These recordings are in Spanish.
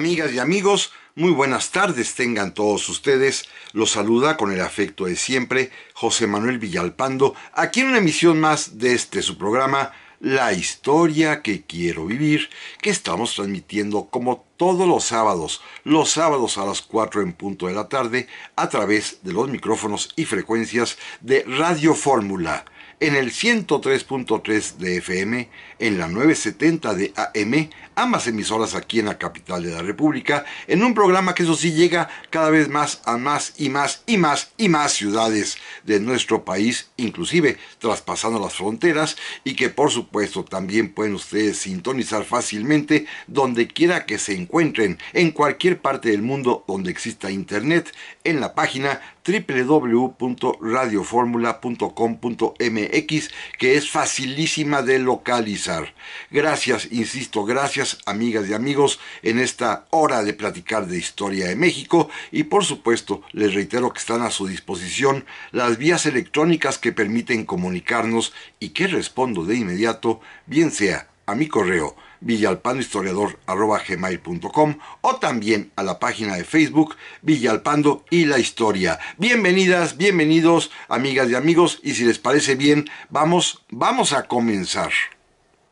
Amigas y amigos, muy buenas tardes tengan todos ustedes. Los saluda con el afecto de siempre José Manuel Villalpando, aquí en una emisión más de este su programa, La historia que quiero vivir, que estamos transmitiendo como todos los sábados, los sábados a las 4 en punto de la tarde, a través de los micrófonos y frecuencias de Radio Fórmula en el 103.3 de FM, en la 970 de AM, ambas emisoras aquí en la capital de la República, en un programa que eso sí llega cada vez más a más y más y más y más ciudades de nuestro país, inclusive traspasando las fronteras y que por supuesto también pueden ustedes sintonizar fácilmente donde quiera que se encuentren, en cualquier parte del mundo donde exista internet, en la página www.radioformula.com.mx que es facilísima de localizar. Gracias, insisto, gracias amigas y amigos, en esta hora de platicar de historia de México y por supuesto les reitero que están a su disposición las vías electrónicas que permiten comunicarnos y que respondo de inmediato, bien sea a mi correo villalpandohistoriador.com o también a la página de Facebook Villalpando y la Historia. Bienvenidas, bienvenidos, amigas y amigos, y si les parece bien, vamos, vamos a comenzar.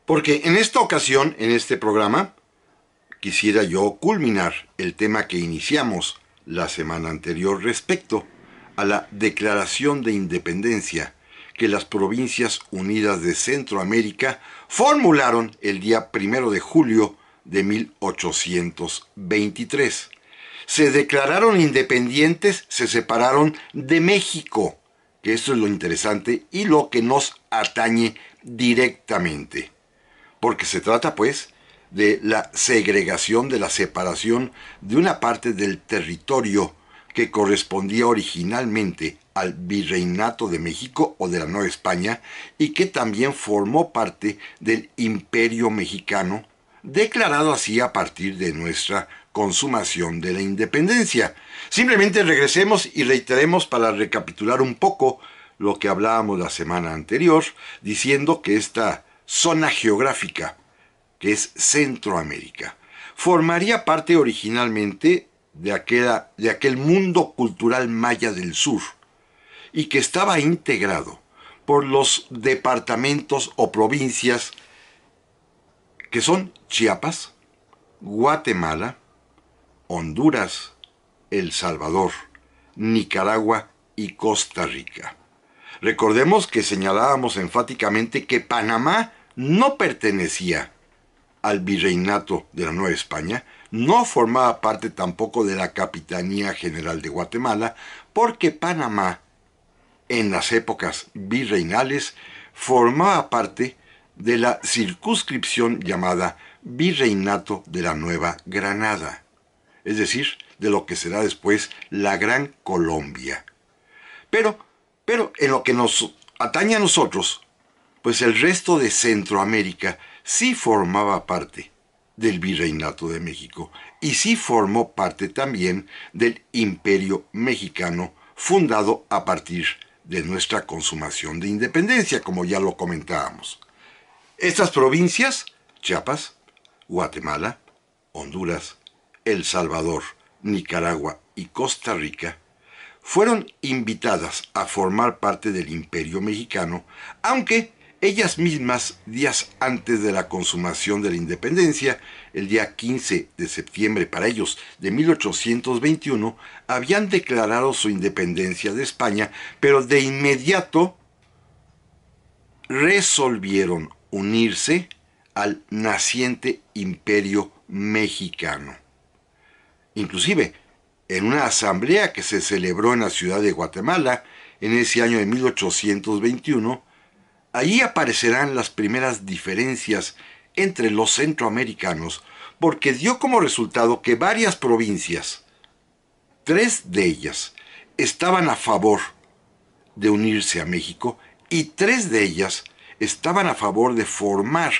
Porque en esta ocasión, en este programa, quisiera yo culminar el tema que iniciamos la semana anterior respecto a la declaración de independencia que las Provincias Unidas de Centroamérica formularon el día primero de julio de 1823. Se declararon independientes, se separaron de México, que esto es lo interesante y lo que nos atañe directamente porque se trata pues de la segregación, de la separación de una parte del territorio que correspondía originalmente al Virreinato de México o de la Nueva España y que también formó parte del Imperio Mexicano, declarado así a partir de nuestra consumación de la independencia. Simplemente regresemos y reiteremos para recapitular un poco lo que hablábamos la semana anterior, diciendo que esta zona geográfica, que es Centroamérica. Formaría parte originalmente de, aquella, de aquel mundo cultural maya del sur y que estaba integrado por los departamentos o provincias que son Chiapas, Guatemala, Honduras, El Salvador, Nicaragua y Costa Rica. Recordemos que señalábamos enfáticamente que Panamá no pertenecía al virreinato de la Nueva España, no formaba parte tampoco de la Capitanía General de Guatemala, porque Panamá, en las épocas virreinales, formaba parte de la circunscripción llamada Virreinato de la Nueva Granada, es decir, de lo que será después la Gran Colombia. Pero, pero en lo que nos atañe a nosotros, pues el resto de Centroamérica sí formaba parte del Virreinato de México y sí formó parte también del Imperio Mexicano fundado a partir de nuestra consumación de independencia, como ya lo comentábamos. Estas provincias, Chiapas, Guatemala, Honduras, El Salvador, Nicaragua y Costa Rica, fueron invitadas a formar parte del imperio mexicano, aunque ellas mismas días antes de la consumación de la independencia, el día 15 de septiembre para ellos de 1821, habían declarado su independencia de España, pero de inmediato resolvieron unirse al naciente imperio mexicano. Inclusive, en una asamblea que se celebró en la ciudad de Guatemala en ese año de 1821, Ahí aparecerán las primeras diferencias entre los centroamericanos porque dio como resultado que varias provincias, tres de ellas, estaban a favor de unirse a México y tres de ellas estaban a favor de formar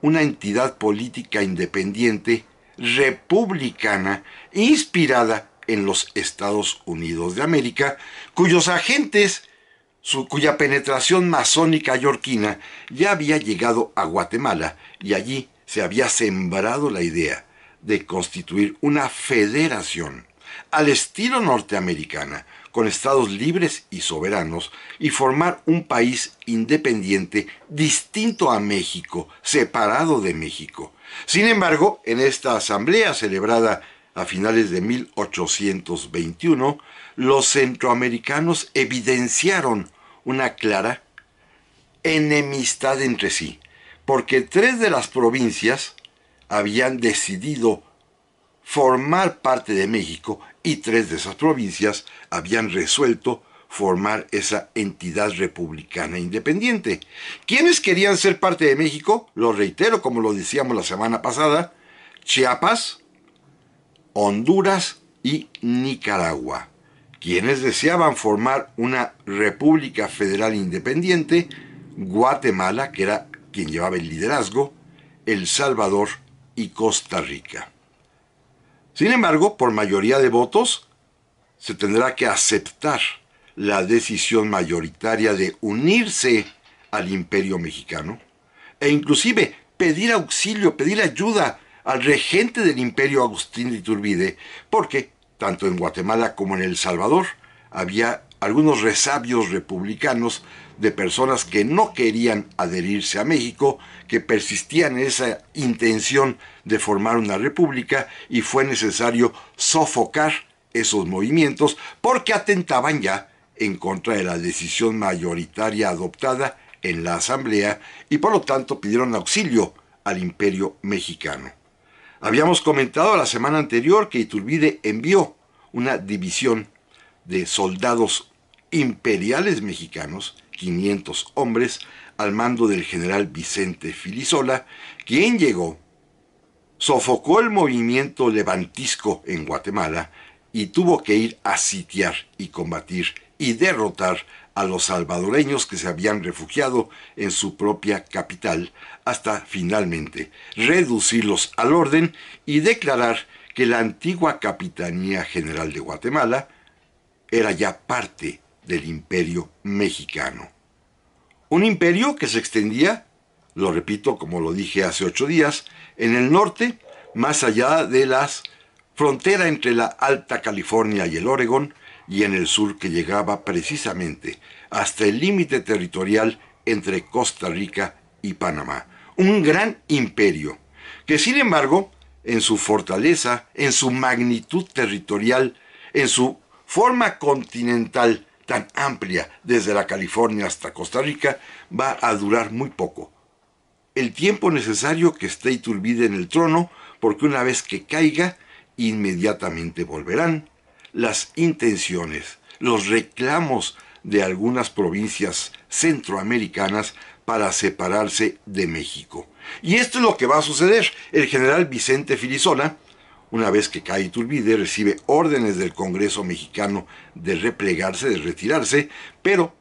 una entidad política independiente republicana inspirada en los Estados Unidos de América, cuyos agentes cuya penetración masónica yorquina ya había llegado a Guatemala y allí se había sembrado la idea de constituir una federación al estilo norteamericana, con estados libres y soberanos, y formar un país independiente distinto a México, separado de México. Sin embargo, en esta asamblea celebrada a finales de 1821, los centroamericanos evidenciaron una clara enemistad entre sí, porque tres de las provincias habían decidido formar parte de México y tres de esas provincias habían resuelto formar esa entidad republicana independiente. ¿Quiénes querían ser parte de México? Lo reitero, como lo decíamos la semana pasada, Chiapas, Honduras y Nicaragua quienes deseaban formar una república federal independiente, Guatemala, que era quien llevaba el liderazgo, El Salvador y Costa Rica. Sin embargo, por mayoría de votos, se tendrá que aceptar la decisión mayoritaria de unirse al imperio mexicano e inclusive pedir auxilio, pedir ayuda al regente del imperio Agustín de Iturbide, porque tanto en Guatemala como en El Salvador, había algunos resabios republicanos de personas que no querían adherirse a México, que persistían en esa intención de formar una república y fue necesario sofocar esos movimientos porque atentaban ya en contra de la decisión mayoritaria adoptada en la Asamblea y por lo tanto pidieron auxilio al imperio mexicano. Habíamos comentado la semana anterior que Iturbide envió una división de soldados imperiales mexicanos, 500 hombres, al mando del general Vicente Filisola, quien llegó, sofocó el movimiento levantisco en Guatemala y tuvo que ir a sitiar y combatir y derrotar a los salvadoreños que se habían refugiado en su propia capital hasta finalmente reducirlos al orden y declarar que la antigua Capitanía General de Guatemala era ya parte del imperio mexicano. Un imperio que se extendía, lo repito como lo dije hace ocho días, en el norte, más allá de las frontera entre la Alta California y el Oregón, y en el sur que llegaba precisamente hasta el límite territorial entre Costa Rica y Panamá. Un gran imperio, que sin embargo, en su fortaleza, en su magnitud territorial, en su forma continental tan amplia desde la California hasta Costa Rica, va a durar muy poco. El tiempo necesario que esté Iturbide en el trono, porque una vez que caiga, inmediatamente volverán las intenciones, los reclamos de algunas provincias centroamericanas para separarse de México. Y esto es lo que va a suceder. El general Vicente Filizona, una vez que cae recibe órdenes del Congreso mexicano de replegarse, de retirarse, pero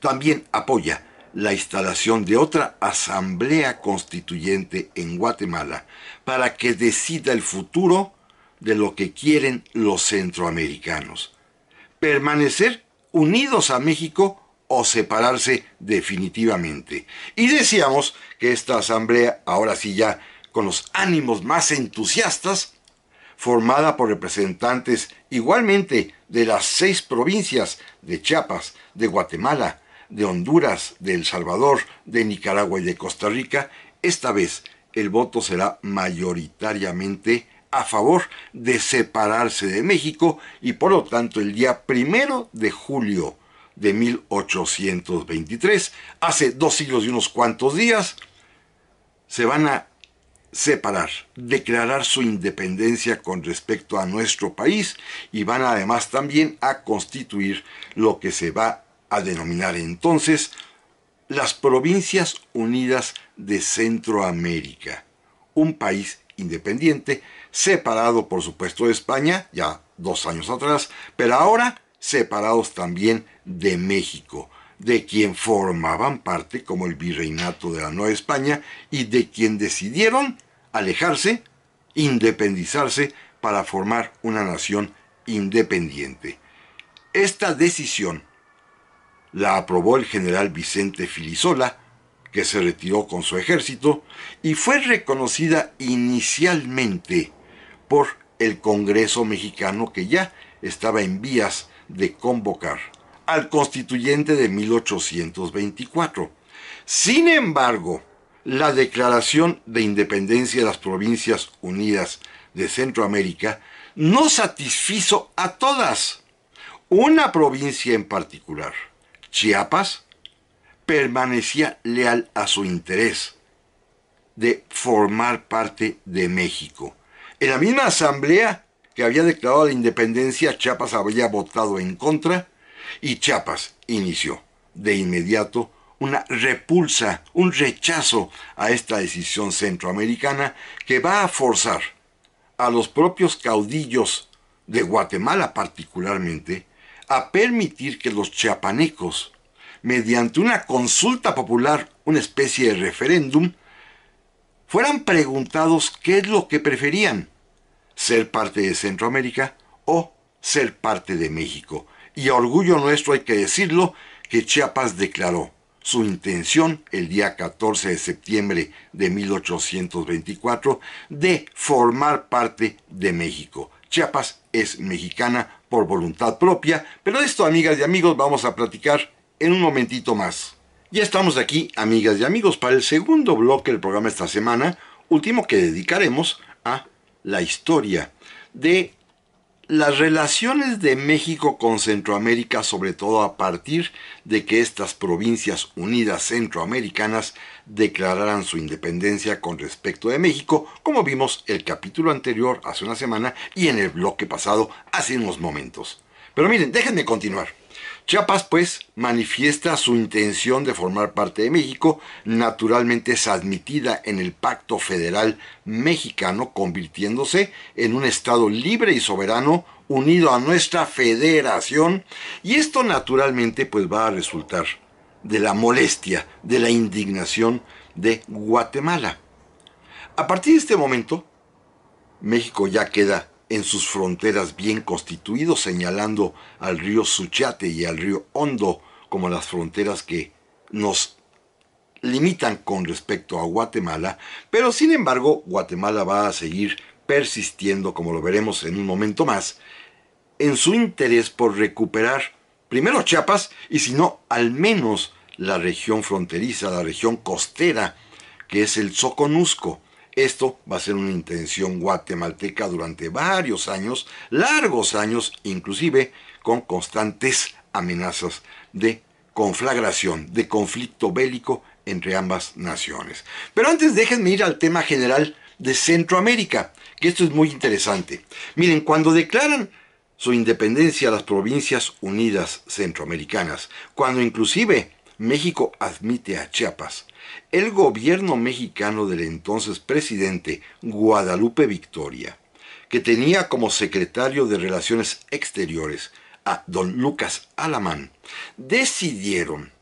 también apoya la instalación de otra asamblea constituyente en Guatemala para que decida el futuro de lo que quieren los centroamericanos. Permanecer unidos a México o separarse definitivamente. Y decíamos que esta asamblea, ahora sí ya con los ánimos más entusiastas, formada por representantes igualmente de las seis provincias de Chiapas, de Guatemala, de Honduras, de El Salvador, de Nicaragua y de Costa Rica, esta vez el voto será mayoritariamente a favor de separarse de México y por lo tanto el día primero de julio de 1823, hace dos siglos y unos cuantos días, se van a separar, declarar su independencia con respecto a nuestro país y van además también a constituir lo que se va a denominar entonces las Provincias Unidas de Centroamérica, un país independiente separado por supuesto de España, ya dos años atrás, pero ahora separados también de México, de quien formaban parte como el virreinato de la Nueva España y de quien decidieron alejarse, independizarse para formar una nación independiente. Esta decisión la aprobó el general Vicente Filisola, que se retiró con su ejército, y fue reconocida inicialmente por el Congreso mexicano que ya estaba en vías de convocar al constituyente de 1824. Sin embargo, la declaración de independencia de las Provincias Unidas de Centroamérica no satisfizo a todas. Una provincia en particular, Chiapas, permanecía leal a su interés de formar parte de México en la misma asamblea que había declarado la independencia, Chiapas había votado en contra y Chiapas inició de inmediato una repulsa, un rechazo a esta decisión centroamericana que va a forzar a los propios caudillos de Guatemala particularmente a permitir que los chiapanecos, mediante una consulta popular, una especie de referéndum, fueran preguntados qué es lo que preferían, ser parte de Centroamérica o ser parte de México. Y a orgullo nuestro hay que decirlo que Chiapas declaró su intención el día 14 de septiembre de 1824 de formar parte de México. Chiapas es mexicana por voluntad propia, pero esto amigas y amigos vamos a platicar en un momentito más. Ya estamos aquí, amigas y amigos, para el segundo bloque del programa esta semana, último que dedicaremos a la historia de las relaciones de México con Centroamérica, sobre todo a partir de que estas provincias unidas centroamericanas declararan su independencia con respecto de México, como vimos el capítulo anterior hace una semana y en el bloque pasado hace unos momentos. Pero miren, déjenme continuar. Chiapas, pues, manifiesta su intención de formar parte de México, naturalmente es admitida en el Pacto Federal Mexicano, convirtiéndose en un Estado libre y soberano unido a nuestra federación, y esto naturalmente pues va a resultar de la molestia, de la indignación de Guatemala. A partir de este momento, México ya queda en sus fronteras bien constituidos, señalando al río Suchate y al río Hondo como las fronteras que nos limitan con respecto a Guatemala, pero sin embargo Guatemala va a seguir persistiendo, como lo veremos en un momento más, en su interés por recuperar primero Chiapas y si no, al menos la región fronteriza, la región costera, que es el Soconusco, esto va a ser una intención guatemalteca durante varios años, largos años inclusive, con constantes amenazas de conflagración, de conflicto bélico entre ambas naciones. Pero antes déjenme ir al tema general de Centroamérica, que esto es muy interesante. Miren, cuando declaran su independencia a las provincias unidas centroamericanas, cuando inclusive México admite a Chiapas, el gobierno mexicano del entonces presidente Guadalupe Victoria, que tenía como secretario de Relaciones Exteriores a don Lucas Alamán, decidieron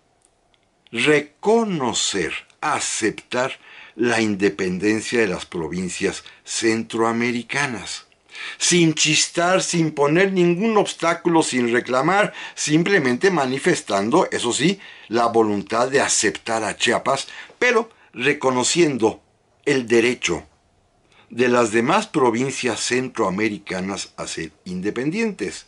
reconocer, aceptar la independencia de las provincias centroamericanas sin chistar, sin poner ningún obstáculo, sin reclamar, simplemente manifestando, eso sí, la voluntad de aceptar a Chiapas, pero reconociendo el derecho de las demás provincias centroamericanas a ser independientes.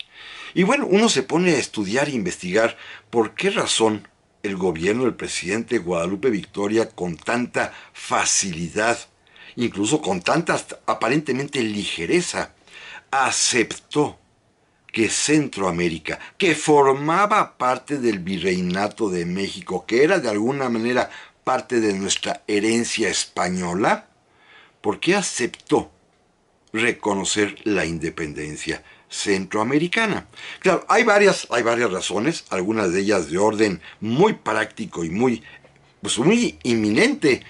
Y bueno, uno se pone a estudiar e investigar por qué razón el gobierno del presidente Guadalupe Victoria con tanta facilidad, incluso con tanta aparentemente ligereza, aceptó que Centroamérica, que formaba parte del virreinato de México, que era de alguna manera parte de nuestra herencia española, ¿por qué aceptó reconocer la independencia centroamericana? Claro, hay varias, hay varias razones, algunas de ellas de orden muy práctico y muy, pues muy inminente.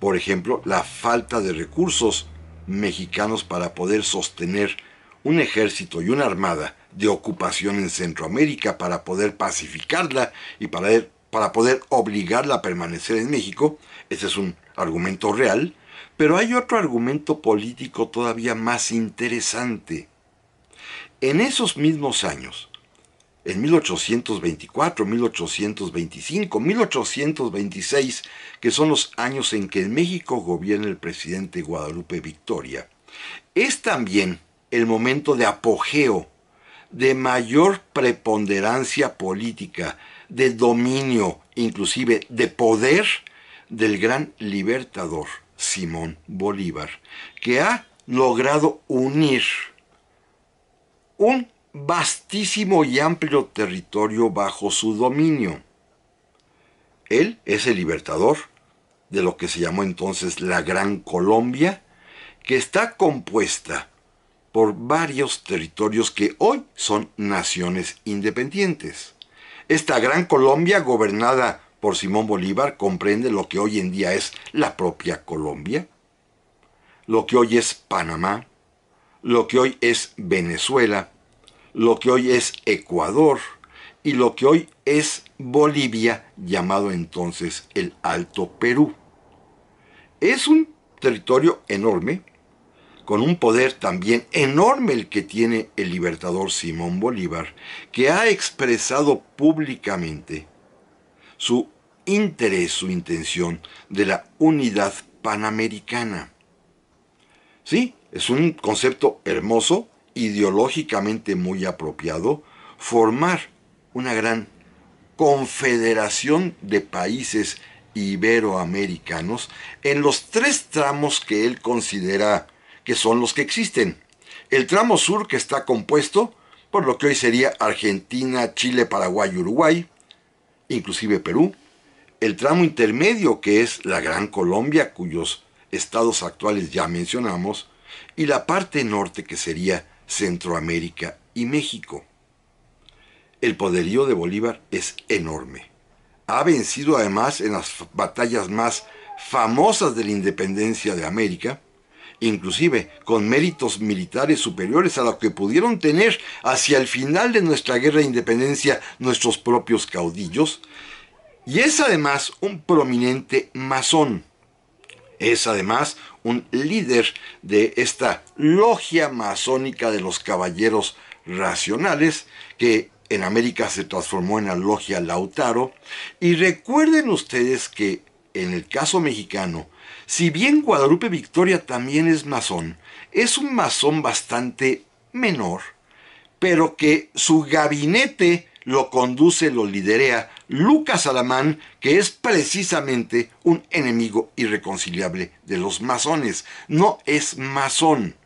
Por ejemplo, la falta de recursos mexicanos para poder sostener un ejército y una armada de ocupación en Centroamérica para poder pacificarla y para, para poder obligarla a permanecer en México. Ese es un argumento real. Pero hay otro argumento político todavía más interesante. En esos mismos años, en 1824, 1825, 1826, que son los años en que en México gobierna el presidente Guadalupe Victoria, es también el momento de apogeo de mayor preponderancia política, de dominio, inclusive de poder, del gran libertador Simón Bolívar, que ha logrado unir un vastísimo y amplio territorio bajo su dominio. Él es el libertador de lo que se llamó entonces la Gran Colombia, que está compuesta por varios territorios que hoy son naciones independientes. Esta gran Colombia, gobernada por Simón Bolívar, comprende lo que hoy en día es la propia Colombia, lo que hoy es Panamá, lo que hoy es Venezuela, lo que hoy es Ecuador y lo que hoy es Bolivia, llamado entonces el Alto Perú. Es un territorio enorme con un poder también enorme el que tiene el libertador Simón Bolívar, que ha expresado públicamente su interés, su intención de la unidad panamericana. Sí, es un concepto hermoso, ideológicamente muy apropiado, formar una gran confederación de países iberoamericanos en los tres tramos que él considera que son los que existen. El tramo sur que está compuesto por lo que hoy sería Argentina, Chile, Paraguay, Uruguay, inclusive Perú. El tramo intermedio que es la Gran Colombia, cuyos estados actuales ya mencionamos, y la parte norte que sería Centroamérica y México. El poderío de Bolívar es enorme. Ha vencido además en las batallas más famosas de la independencia de América, inclusive con méritos militares superiores a lo que pudieron tener hacia el final de nuestra guerra de independencia nuestros propios caudillos, y es además un prominente masón. Es además un líder de esta logia masónica de los caballeros racionales que en América se transformó en la logia Lautaro. Y recuerden ustedes que en el caso mexicano, si bien Guadalupe Victoria también es masón, es un masón bastante menor, pero que su gabinete lo conduce, lo liderea Lucas Alamán, que es precisamente un enemigo irreconciliable de los masones. No es masón.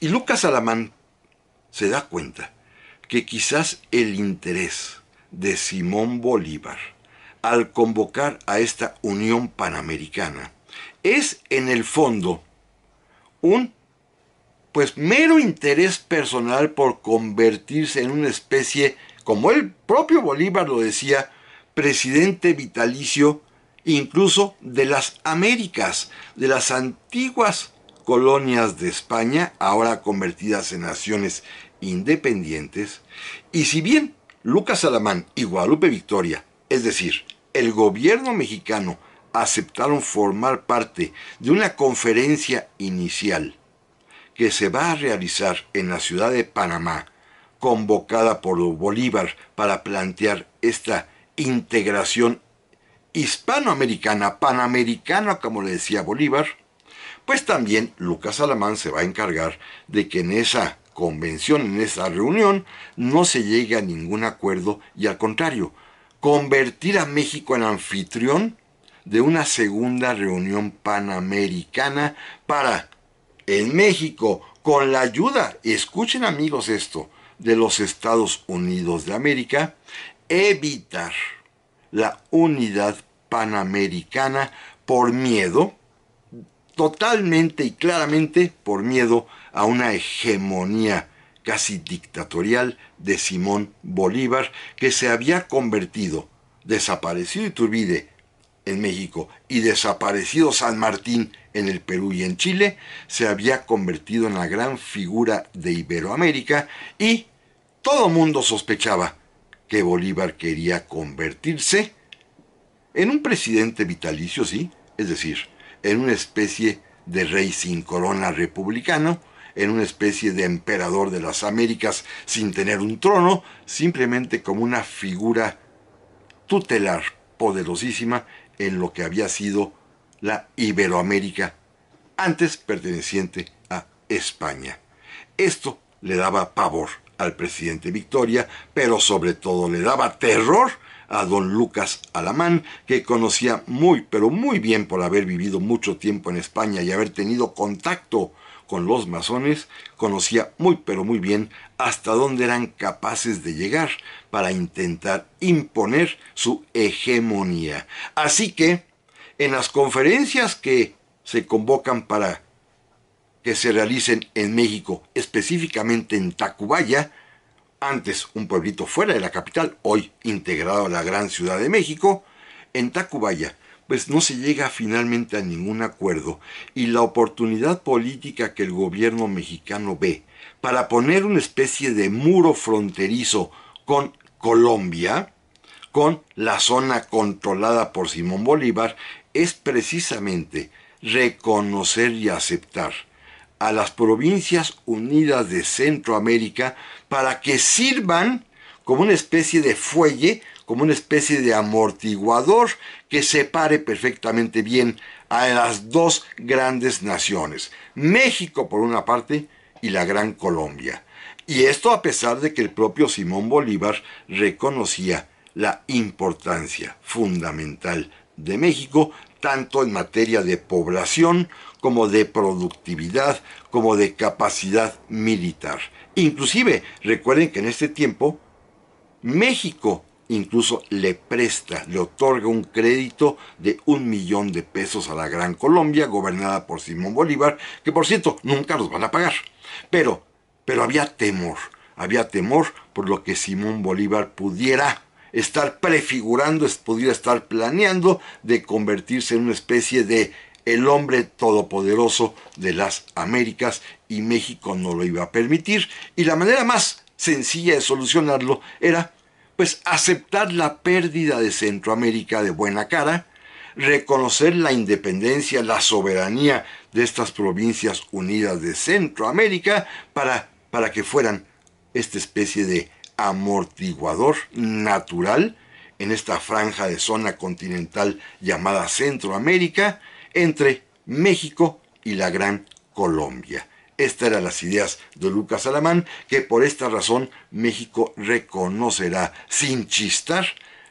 Y Lucas Alamán se da cuenta que quizás el interés de Simón Bolívar al convocar a esta Unión Panamericana es en el fondo un pues mero interés personal por convertirse en una especie, como el propio Bolívar lo decía, presidente vitalicio incluso de las Américas, de las antiguas colonias de España, ahora convertidas en naciones independientes, y si bien Lucas Alamán y Guadalupe Victoria, es decir, el gobierno mexicano aceptaron formar parte de una conferencia inicial que se va a realizar en la ciudad de Panamá, convocada por Bolívar para plantear esta integración hispanoamericana, panamericana, como le decía Bolívar, pues también Lucas Alamán se va a encargar de que en esa convención, en esa reunión, no se llegue a ningún acuerdo y al contrario, convertir a México en anfitrión de una segunda reunión panamericana para, en México, con la ayuda, escuchen amigos esto, de los Estados Unidos de América, evitar la unidad panamericana por miedo, totalmente y claramente por miedo a una hegemonía casi dictatorial de Simón Bolívar, que se había convertido, desaparecido y turbide en México y desaparecido San Martín en el Perú y en Chile, se había convertido en la gran figura de Iberoamérica y todo mundo sospechaba que Bolívar quería convertirse en un presidente vitalicio, sí, es decir, en una especie de rey sin corona republicano, en una especie de emperador de las Américas sin tener un trono, simplemente como una figura tutelar poderosísima en lo que había sido la Iberoamérica, antes perteneciente a España. Esto le daba pavor al presidente Victoria, pero sobre todo le daba terror a don Lucas Alamán, que conocía muy, pero muy bien por haber vivido mucho tiempo en España y haber tenido contacto con los masones, conocía muy pero muy bien hasta dónde eran capaces de llegar para intentar imponer su hegemonía. Así que, en las conferencias que se convocan para que se realicen en México, específicamente en Tacubaya, antes un pueblito fuera de la capital, hoy integrado a la gran ciudad de México, en Tacubaya pues no se llega finalmente a ningún acuerdo y la oportunidad política que el gobierno mexicano ve para poner una especie de muro fronterizo con Colombia, con la zona controlada por Simón Bolívar, es precisamente reconocer y aceptar a las provincias unidas de Centroamérica para que sirvan como una especie de fuelle como una especie de amortiguador que separe perfectamente bien a las dos grandes naciones, México por una parte y la Gran Colombia. Y esto a pesar de que el propio Simón Bolívar reconocía la importancia fundamental de México, tanto en materia de población como de productividad, como de capacidad militar. Inclusive, recuerden que en este tiempo, México incluso le presta, le otorga un crédito de un millón de pesos a la Gran Colombia, gobernada por Simón Bolívar, que por cierto nunca los van a pagar. Pero, pero había temor, había temor por lo que Simón Bolívar pudiera estar prefigurando, pudiera estar planeando de convertirse en una especie de el hombre todopoderoso de las Américas y México no lo iba a permitir. Y la manera más sencilla de solucionarlo era pues aceptar la pérdida de Centroamérica de buena cara, reconocer la independencia, la soberanía de estas provincias unidas de Centroamérica para, para que fueran esta especie de amortiguador natural en esta franja de zona continental llamada Centroamérica entre México y la Gran Colombia. Estas eran las ideas de Lucas Alamán, que por esta razón México reconocerá sin chistar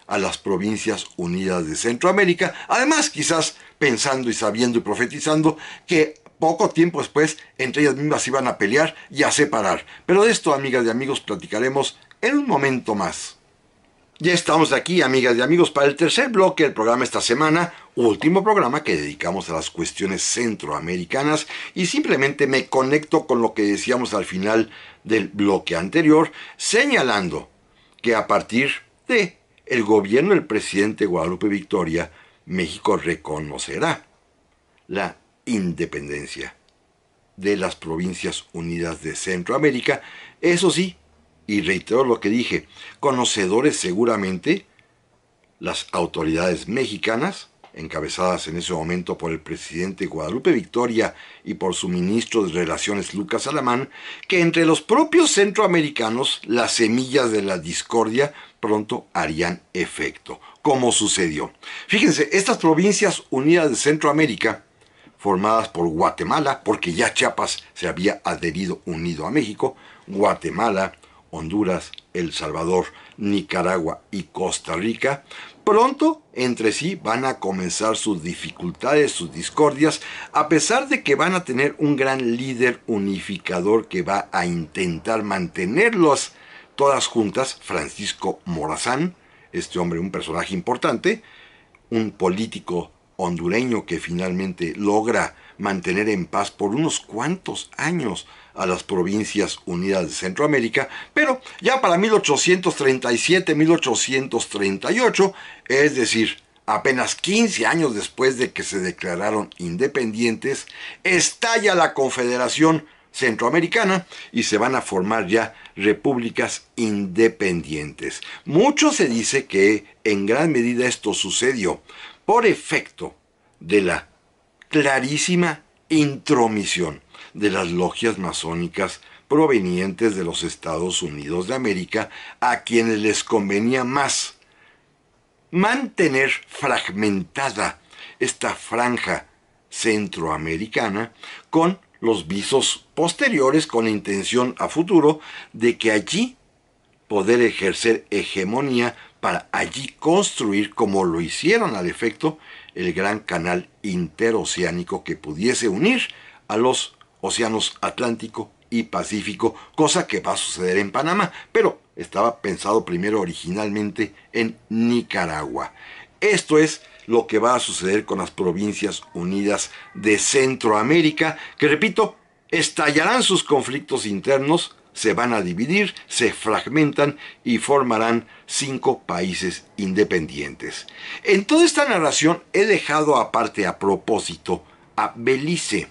a las provincias unidas de Centroamérica, además quizás pensando y sabiendo y profetizando que poco tiempo después entre ellas mismas iban a pelear y a separar. Pero de esto, amigas y amigos, platicaremos en un momento más. Ya estamos aquí, amigas y amigos, para el tercer bloque del programa esta semana, último programa que dedicamos a las cuestiones centroamericanas y simplemente me conecto con lo que decíamos al final del bloque anterior, señalando que a partir de el gobierno del presidente Guadalupe Victoria, México reconocerá la independencia de las Provincias Unidas de Centroamérica, eso sí, y reitero lo que dije, conocedores seguramente las autoridades mexicanas, encabezadas en ese momento por el presidente Guadalupe Victoria y por su ministro de Relaciones Lucas Alamán, que entre los propios centroamericanos las semillas de la discordia pronto harían efecto, como sucedió. Fíjense, estas provincias unidas de Centroamérica, formadas por Guatemala, porque ya Chiapas se había adherido unido a México, Guatemala, Honduras, El Salvador, Nicaragua y Costa Rica, pronto entre sí van a comenzar sus dificultades, sus discordias, a pesar de que van a tener un gran líder unificador que va a intentar mantenerlos todas juntas, Francisco Morazán, este hombre un personaje importante, un político hondureño que finalmente logra mantener en paz por unos cuantos años a las provincias unidas de Centroamérica, pero ya para 1837-1838, es decir, apenas 15 años después de que se declararon independientes, estalla la Confederación Centroamericana y se van a formar ya repúblicas independientes. Mucho se dice que en gran medida esto sucedió por efecto de la clarísima intromisión de las logias masónicas provenientes de los Estados Unidos de América a quienes les convenía más mantener fragmentada esta franja centroamericana con los visos posteriores con intención a futuro de que allí poder ejercer hegemonía para allí construir, como lo hicieron al efecto, el gran canal interoceánico que pudiese unir a los océanos Atlántico y Pacífico, cosa que va a suceder en Panamá, pero estaba pensado primero originalmente en Nicaragua. Esto es lo que va a suceder con las provincias unidas de Centroamérica, que repito, estallarán sus conflictos internos, se van a dividir, se fragmentan y formarán cinco países independientes. En toda esta narración he dejado aparte a propósito a Belice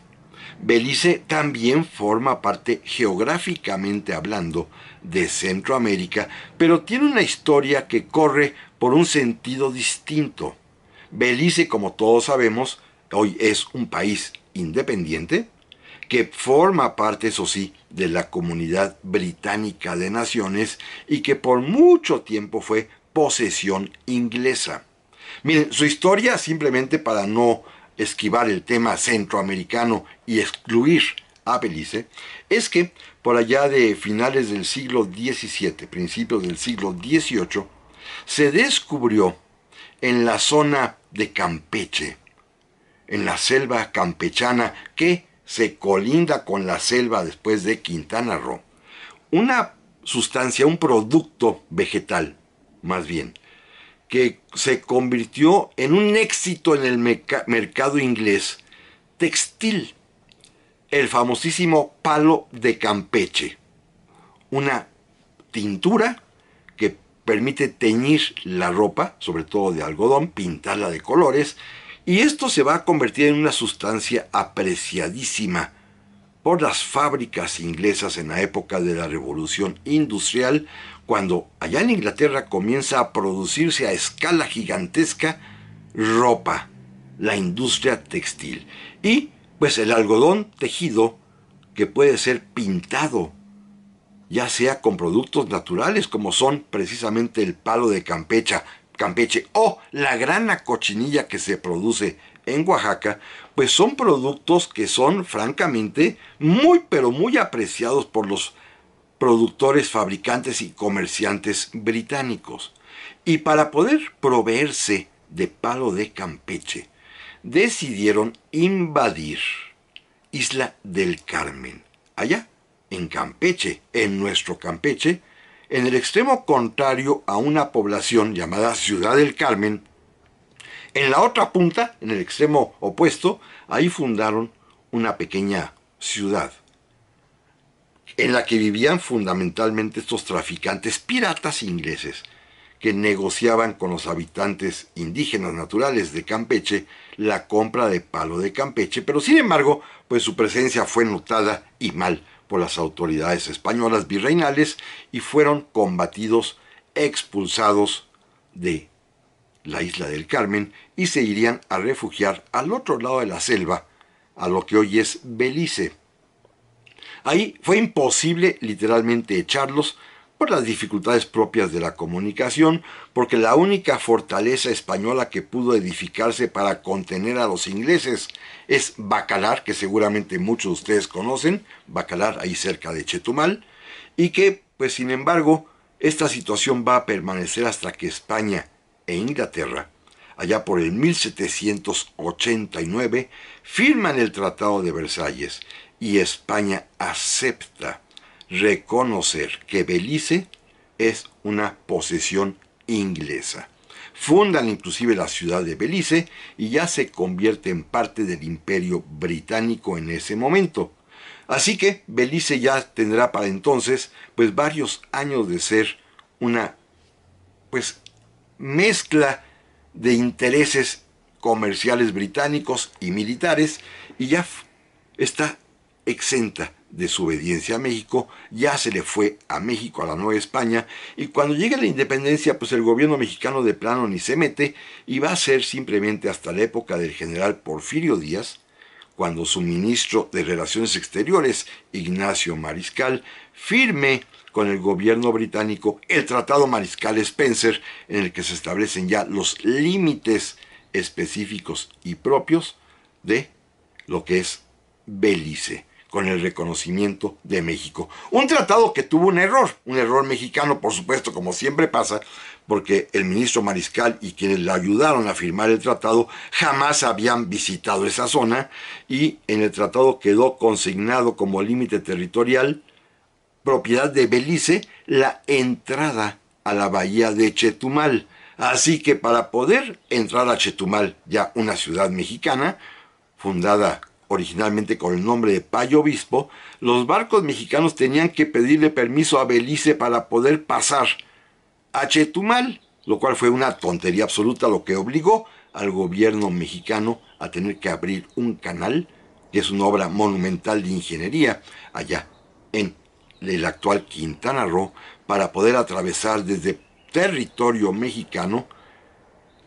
Belice también forma parte geográficamente hablando de Centroamérica, pero tiene una historia que corre por un sentido distinto. Belice, como todos sabemos, hoy es un país independiente que forma parte, eso sí, de la comunidad británica de naciones y que por mucho tiempo fue posesión inglesa. Miren, su historia, simplemente para no esquivar el tema centroamericano y excluir a Belice, es que por allá de finales del siglo XVII, principios del siglo XVIII, se descubrió en la zona de Campeche, en la selva campechana que se colinda con la selva después de Quintana Roo, una sustancia, un producto vegetal, más bien, que se convirtió en un éxito en el mercado inglés textil, el famosísimo palo de Campeche, una tintura que permite teñir la ropa, sobre todo de algodón, pintarla de colores, y esto se va a convertir en una sustancia apreciadísima por las fábricas inglesas en la época de la Revolución Industrial, cuando allá en Inglaterra comienza a producirse a escala gigantesca ropa, la industria textil. Y pues el algodón tejido que puede ser pintado, ya sea con productos naturales como son precisamente el palo de Campecha, Campeche o la grana cochinilla que se produce en Oaxaca, pues son productos que son francamente muy pero muy apreciados por los productores, fabricantes y comerciantes británicos. Y para poder proveerse de palo de Campeche, decidieron invadir Isla del Carmen, allá en Campeche, en nuestro Campeche, en el extremo contrario a una población llamada Ciudad del Carmen. En la otra punta, en el extremo opuesto, ahí fundaron una pequeña ciudad en la que vivían fundamentalmente estos traficantes piratas ingleses que negociaban con los habitantes indígenas naturales de Campeche la compra de palo de Campeche, pero sin embargo, pues su presencia fue notada y mal por las autoridades españolas virreinales y fueron combatidos, expulsados de la isla del Carmen y se irían a refugiar al otro lado de la selva, a lo que hoy es Belice. Ahí fue imposible literalmente echarlos por las dificultades propias de la comunicación, porque la única fortaleza española que pudo edificarse para contener a los ingleses es Bacalar, que seguramente muchos de ustedes conocen, Bacalar ahí cerca de Chetumal, y que, pues sin embargo, esta situación va a permanecer hasta que España e Inglaterra, allá por el 1789, firman el Tratado de Versalles, y España acepta reconocer que Belice es una posesión inglesa. Fundan inclusive la ciudad de Belice y ya se convierte en parte del imperio británico en ese momento. Así que Belice ya tendrá para entonces pues varios años de ser una pues mezcla de intereses comerciales británicos y militares y ya está exenta de su obediencia a México, ya se le fue a México, a la Nueva España, y cuando llegue la independencia, pues el gobierno mexicano de plano ni se mete, y va a ser simplemente hasta la época del general Porfirio Díaz, cuando su ministro de Relaciones Exteriores, Ignacio Mariscal, firme con el gobierno británico el Tratado Mariscal Spencer, en el que se establecen ya los límites específicos y propios de lo que es Belice con el reconocimiento de México. Un tratado que tuvo un error, un error mexicano, por supuesto, como siempre pasa, porque el ministro Mariscal y quienes le ayudaron a firmar el tratado jamás habían visitado esa zona y en el tratado quedó consignado como límite territorial, propiedad de Belice, la entrada a la bahía de Chetumal. Así que para poder entrar a Chetumal, ya una ciudad mexicana, fundada originalmente con el nombre de Payo Obispo, los barcos mexicanos tenían que pedirle permiso a Belice para poder pasar a Chetumal, lo cual fue una tontería absoluta, lo que obligó al gobierno mexicano a tener que abrir un canal, que es una obra monumental de ingeniería, allá en el actual Quintana Roo, para poder atravesar desde territorio mexicano,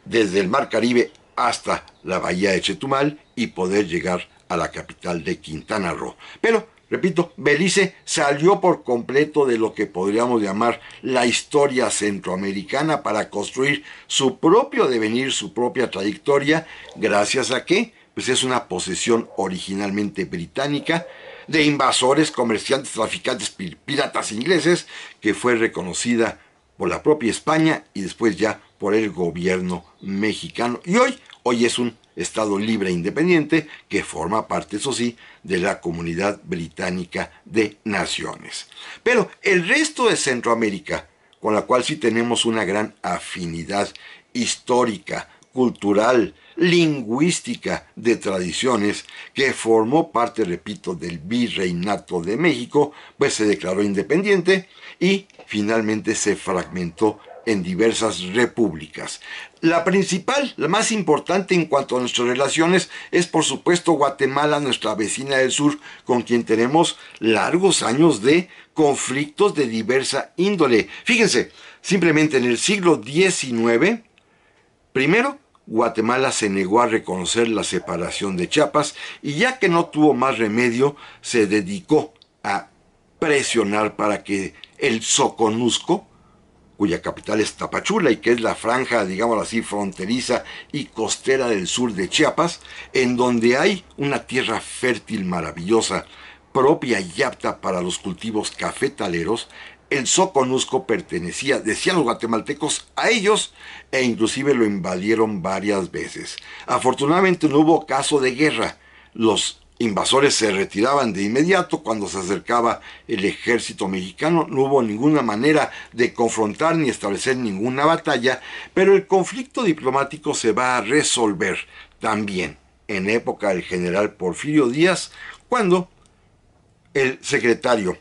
desde el Mar Caribe hasta la bahía de Chetumal y poder llegar a la capital de Quintana Roo. Pero, repito, Belice salió por completo de lo que podríamos llamar la historia centroamericana para construir su propio devenir, su propia trayectoria, gracias a que pues es una posesión originalmente británica de invasores, comerciantes, traficantes, piratas ingleses, que fue reconocida por la propia España y después ya por el gobierno mexicano. Y hoy, hoy es un Estado libre e independiente que forma parte, eso sí, de la Comunidad Británica de Naciones. Pero el resto de Centroamérica, con la cual sí tenemos una gran afinidad histórica, cultural, lingüística de tradiciones que formó parte, repito, del virreinato de México, pues se declaró independiente y finalmente se fragmentó en diversas repúblicas. La principal, la más importante en cuanto a nuestras relaciones, es por supuesto Guatemala, nuestra vecina del sur, con quien tenemos largos años de conflictos de diversa índole. Fíjense, simplemente en el siglo XIX, primero, Guatemala se negó a reconocer la separación de Chiapas y ya que no tuvo más remedio, se dedicó a presionar para que el Soconusco, cuya capital es Tapachula y que es la franja, digámoslo así, fronteriza y costera del sur de Chiapas, en donde hay una tierra fértil maravillosa, propia y apta para los cultivos cafetaleros, el Soconusco pertenecía, decían los guatemaltecos, a ellos e inclusive lo invadieron varias veces. Afortunadamente no hubo caso de guerra. Los invasores se retiraban de inmediato cuando se acercaba el ejército mexicano. No hubo ninguna manera de confrontar ni establecer ninguna batalla, pero el conflicto diplomático se va a resolver también en época del general Porfirio Díaz, cuando el secretario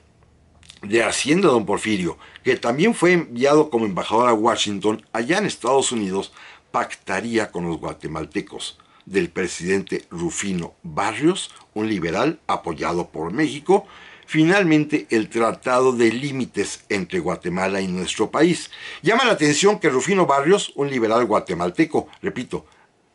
de Hacienda, don Porfirio, que también fue enviado como embajador a Washington, allá en Estados Unidos, pactaría con los guatemaltecos del presidente Rufino Barrios, un liberal apoyado por México, finalmente el Tratado de Límites entre Guatemala y nuestro país. Llama la atención que Rufino Barrios, un liberal guatemalteco, repito,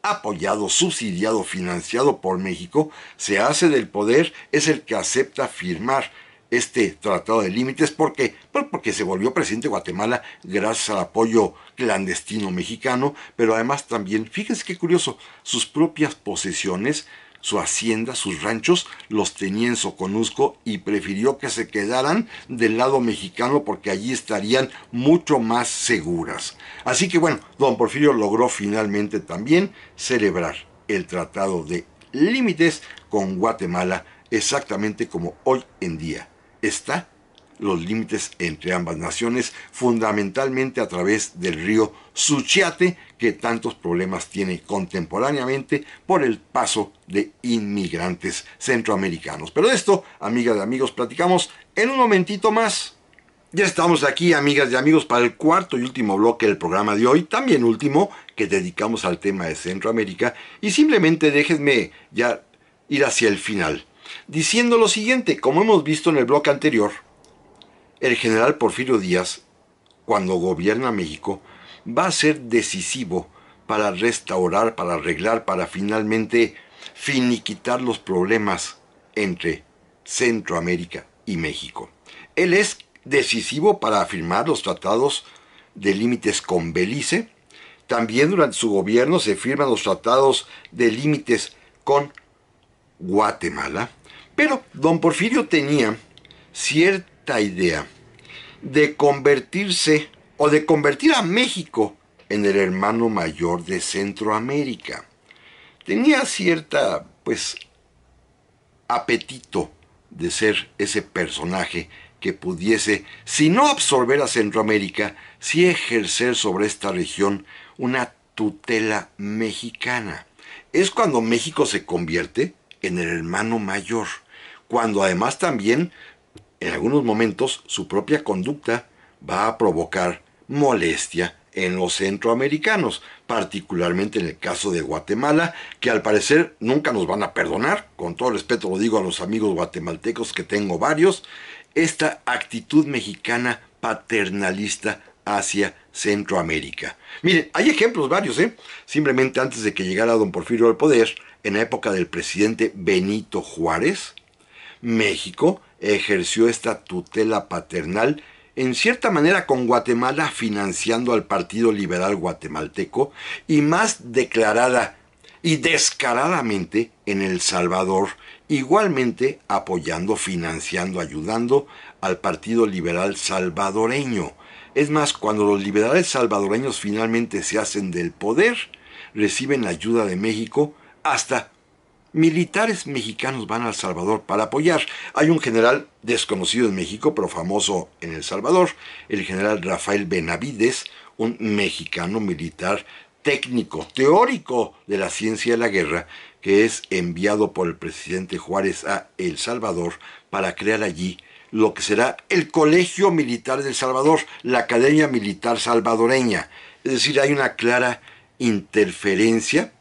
apoyado, subsidiado, financiado por México, se hace del poder, es el que acepta firmar este tratado de límites porque, pues porque se volvió presidente de Guatemala gracias al apoyo clandestino mexicano, pero además también, fíjense qué curioso, sus propias posesiones, su hacienda, sus ranchos, los tenía en Soconusco y prefirió que se quedaran del lado mexicano porque allí estarían mucho más seguras. Así que bueno, don Porfirio logró finalmente también celebrar el tratado de límites con Guatemala exactamente como hoy en día está los límites entre ambas naciones, fundamentalmente a través del río Suchiate, que tantos problemas tiene contemporáneamente por el paso de inmigrantes centroamericanos. Pero de esto, amigas y amigos, platicamos en un momentito más. Ya estamos aquí, amigas y amigos, para el cuarto y último bloque del programa de hoy, también último, que dedicamos al tema de Centroamérica, y simplemente déjenme ya ir hacia el final diciendo lo siguiente, como hemos visto en el bloque anterior, el general Porfirio Díaz, cuando gobierna México, va a ser decisivo para restaurar, para arreglar, para finalmente finiquitar los problemas entre Centroamérica y México. Él es decisivo para firmar los tratados de límites con Belice. También durante su gobierno se firman los tratados de límites con Guatemala, pero don Porfirio tenía cierta idea de convertirse o de convertir a México en el hermano mayor de Centroamérica. Tenía cierta, pues, apetito de ser ese personaje que pudiese, si no absorber a Centroamérica, sí ejercer sobre esta región una tutela mexicana. Es cuando México se convierte en el hermano mayor cuando además también en algunos momentos su propia conducta va a provocar molestia en los centroamericanos, particularmente en el caso de Guatemala, que al parecer nunca nos van a perdonar, con todo respeto lo digo a los amigos guatemaltecos que tengo varios, esta actitud mexicana paternalista hacia Centroamérica. Miren, hay ejemplos varios, ¿eh? Simplemente antes de que llegara don Porfirio al poder, en la época del presidente Benito Juárez, México ejerció esta tutela paternal en cierta manera con Guatemala financiando al Partido Liberal Guatemalteco y más declarada y descaradamente en El Salvador, igualmente apoyando, financiando, ayudando al Partido Liberal Salvadoreño. Es más, cuando los liberales salvadoreños finalmente se hacen del poder, reciben la ayuda de México hasta militares mexicanos van a El Salvador para apoyar. Hay un general desconocido en México, pero famoso en El Salvador, el general Rafael Benavides, un mexicano militar técnico, teórico de la ciencia de la guerra, que es enviado por el presidente Juárez a El Salvador para crear allí lo que será el Colegio Militar del Salvador, la Academia Militar Salvadoreña. Es decir, hay una clara interferencia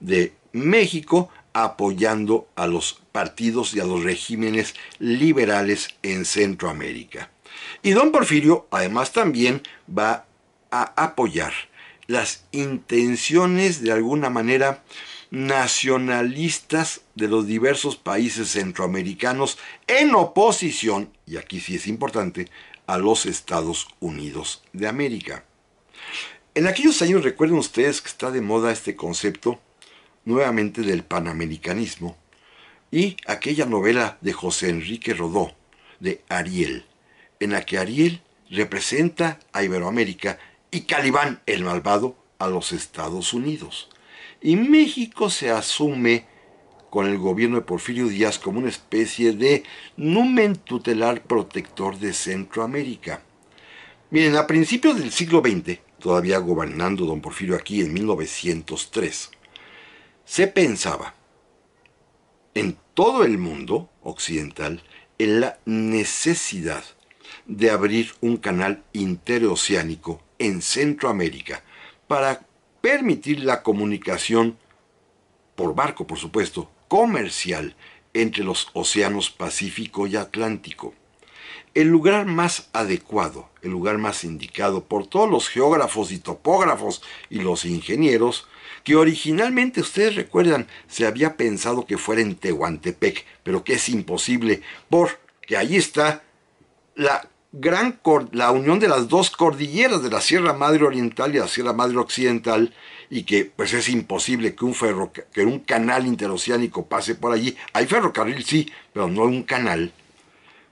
de México apoyando a los partidos y a los regímenes liberales en Centroamérica. Y don Porfirio además también va a apoyar las intenciones de alguna manera nacionalistas de los diversos países centroamericanos en oposición, y aquí sí es importante, a los Estados Unidos de América. En aquellos años recuerden ustedes que está de moda este concepto nuevamente del panamericanismo, y aquella novela de José Enrique Rodó, de Ariel, en la que Ariel representa a Iberoamérica y Calibán el malvado a los Estados Unidos. Y México se asume con el gobierno de Porfirio Díaz como una especie de numen tutelar protector de Centroamérica. Miren, a principios del siglo XX, todavía gobernando don Porfirio aquí en 1903, se pensaba en todo el mundo occidental en la necesidad de abrir un canal interoceánico en Centroamérica para permitir la comunicación por barco, por supuesto, comercial entre los océanos Pacífico y Atlántico. El lugar más adecuado, el lugar más indicado por todos los geógrafos y topógrafos y los ingenieros, que originalmente ustedes recuerdan se había pensado que fuera en Tehuantepec, pero que es imposible, porque allí está la gran la unión de las dos cordilleras de la Sierra Madre Oriental y la Sierra Madre Occidental y que pues es imposible que un que un canal interoceánico pase por allí. Hay ferrocarril sí, pero no un canal.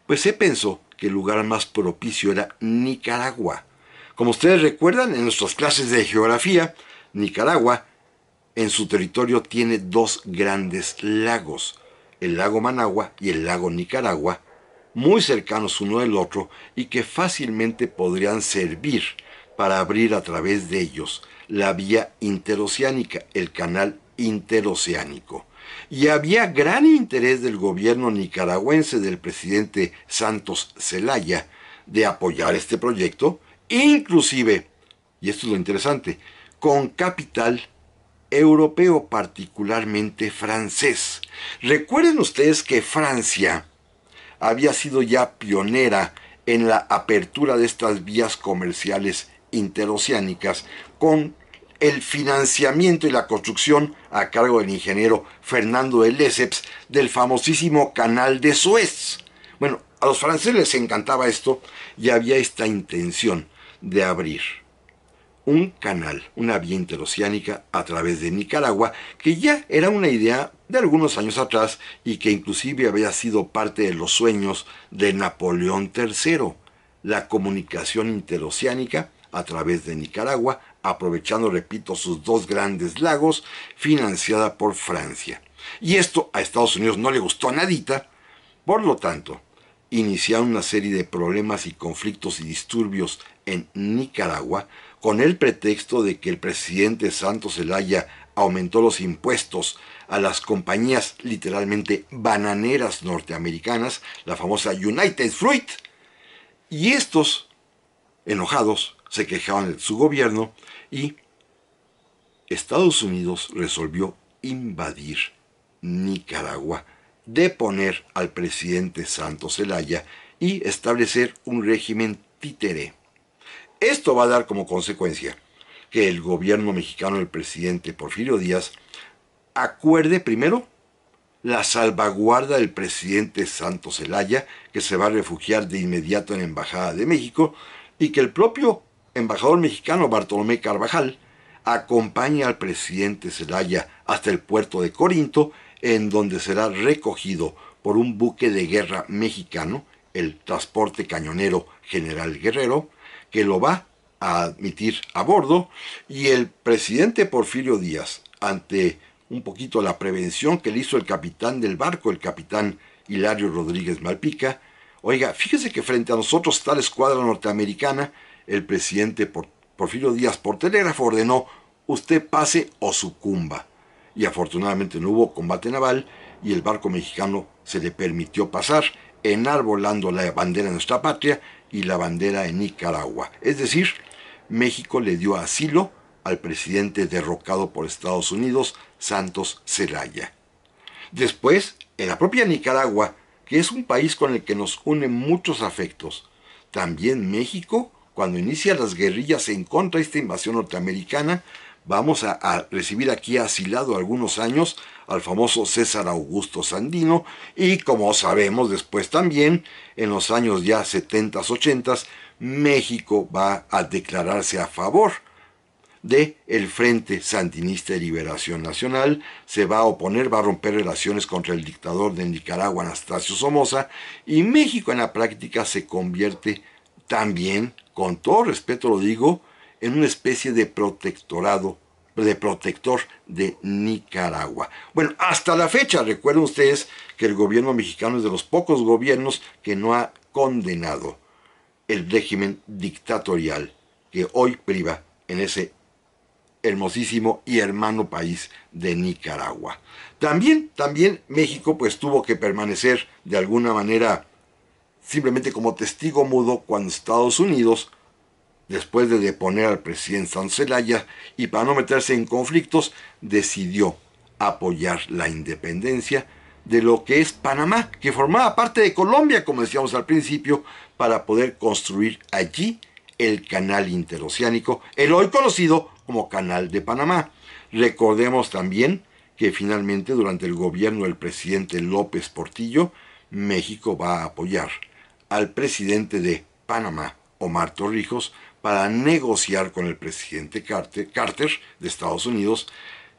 Pues se pensó que el lugar más propicio era Nicaragua. Como ustedes recuerdan, en nuestras clases de geografía, Nicaragua en su territorio tiene dos grandes lagos, el lago Managua y el lago Nicaragua, muy cercanos uno del otro y que fácilmente podrían servir para abrir a través de ellos la vía interoceánica, el canal interoceánico y había gran interés del gobierno nicaragüense del presidente Santos Zelaya de apoyar este proyecto, inclusive, y esto es lo interesante, con capital europeo, particularmente francés. Recuerden ustedes que Francia había sido ya pionera en la apertura de estas vías comerciales interoceánicas con el financiamiento y la construcción a cargo del ingeniero Fernando de Lesseps del famosísimo canal de Suez. Bueno, a los franceses les encantaba esto y había esta intención de abrir un canal, una vía interoceánica a través de Nicaragua, que ya era una idea de algunos años atrás y que inclusive había sido parte de los sueños de Napoleón III, la comunicación interoceánica a través de Nicaragua aprovechando, repito, sus dos grandes lagos, financiada por Francia. Y esto a Estados Unidos no le gustó nadita, por lo tanto, iniciaron una serie de problemas y conflictos y disturbios en Nicaragua con el pretexto de que el presidente Santos Zelaya aumentó los impuestos a las compañías literalmente bananeras norteamericanas, la famosa United Fruit, y estos, enojados, se quejaban de su gobierno y Estados Unidos resolvió invadir Nicaragua, deponer al presidente Santos Zelaya y establecer un régimen títere. Esto va a dar como consecuencia que el gobierno mexicano del presidente Porfirio Díaz acuerde primero la salvaguarda del presidente Santos Zelaya, que se va a refugiar de inmediato en la Embajada de México, y que el propio embajador mexicano Bartolomé Carvajal acompaña al presidente Zelaya hasta el puerto de Corinto, en donde será recogido por un buque de guerra mexicano, el transporte cañonero General Guerrero, que lo va a admitir a bordo, y el presidente Porfirio Díaz, ante un poquito la prevención que le hizo el capitán del barco, el capitán Hilario Rodríguez Malpica, oiga, fíjese que frente a nosotros está la escuadra norteamericana, el presidente Porfirio Díaz por telégrafo ordenó usted pase o sucumba. Y afortunadamente no hubo combate naval y el barco mexicano se le permitió pasar enarbolando la bandera de nuestra patria y la bandera de Nicaragua. Es decir, México le dio asilo al presidente derrocado por Estados Unidos, Santos Zelaya. Después, en la propia Nicaragua, que es un país con el que nos unen muchos afectos, también México cuando inicia las guerrillas en contra de esta invasión norteamericana, vamos a, recibir aquí asilado algunos años al famoso César Augusto Sandino y como sabemos después también en los años ya 70s, 80s México va a declararse a favor de el Frente Sandinista de Liberación Nacional, se va a oponer, va a romper relaciones contra el dictador de Nicaragua Anastasio Somoza y México en la práctica se convierte también con todo respeto lo digo, en una especie de protectorado, de protector de Nicaragua. Bueno, hasta la fecha, recuerden ustedes que el gobierno mexicano es de los pocos gobiernos que no ha condenado el régimen dictatorial que hoy priva en ese hermosísimo y hermano país de Nicaragua. También, también México pues tuvo que permanecer de alguna manera simplemente como testigo mudo cuando Estados Unidos, después de deponer al presidente Sancelaya y para no meterse en conflictos, decidió apoyar la independencia de lo que es Panamá, que formaba parte de Colombia, como decíamos al principio, para poder construir allí el canal interoceánico, el hoy conocido como Canal de Panamá. Recordemos también que finalmente durante el gobierno del presidente López Portillo, México va a apoyar al presidente de Panamá, Omar Torrijos, para negociar con el presidente Carter, de Estados Unidos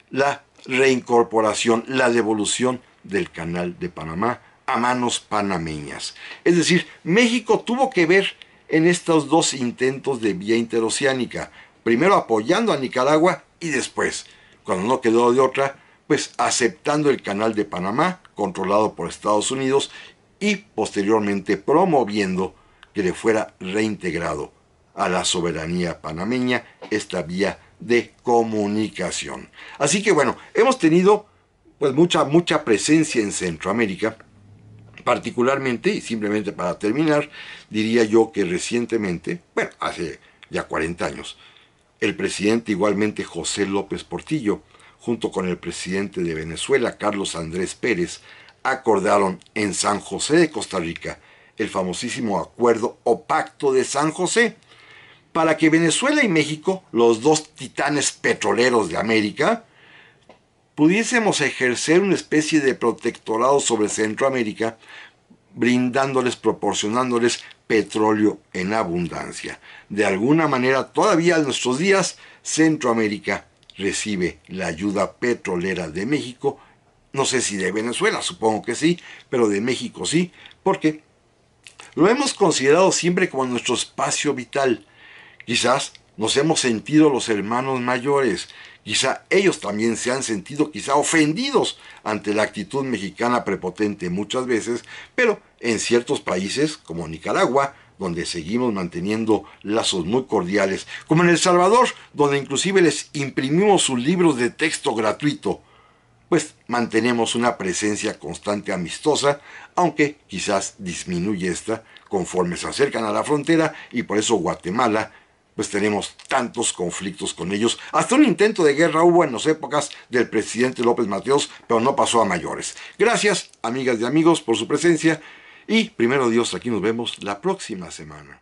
la reincorporación, la devolución del canal de Panamá a manos panameñas. Es decir, México tuvo que ver en estos dos intentos de vía interoceánica, primero apoyando a Nicaragua y después, cuando no quedó de otra, pues aceptando el canal de Panamá, controlado por Estados Unidos, y posteriormente promoviendo que le fuera reintegrado a la soberanía panameña esta vía de comunicación. Así que bueno, hemos tenido pues mucha mucha presencia en Centroamérica, particularmente y simplemente para terminar, diría yo que recientemente, bueno, hace ya 40 años, el presidente igualmente José López Portillo, junto con el presidente de Venezuela Carlos Andrés Pérez, acordaron en San José de Costa Rica el famosísimo acuerdo o pacto de San José para que Venezuela y México, los dos titanes petroleros de América, pudiésemos ejercer una especie de protectorado sobre Centroamérica, brindándoles, proporcionándoles petróleo en abundancia. De alguna manera, todavía en nuestros días, Centroamérica recibe la ayuda petrolera de México no sé si de Venezuela, supongo que sí, pero de México sí, porque lo hemos considerado siempre como nuestro espacio vital. Quizás nos hemos sentido los hermanos mayores, quizá ellos también se han sentido quizá ofendidos ante la actitud mexicana prepotente muchas veces, pero en ciertos países como Nicaragua, donde seguimos manteniendo lazos muy cordiales, como en El Salvador, donde inclusive les imprimimos sus libros de texto gratuito pues mantenemos una presencia constante amistosa, aunque quizás disminuye esta conforme se acercan a la frontera y por eso Guatemala pues tenemos tantos conflictos con ellos. Hasta un intento de guerra hubo en las épocas del presidente López Mateos, pero no pasó a mayores. Gracias, amigas y amigos, por su presencia y primero Dios, aquí nos vemos la próxima semana.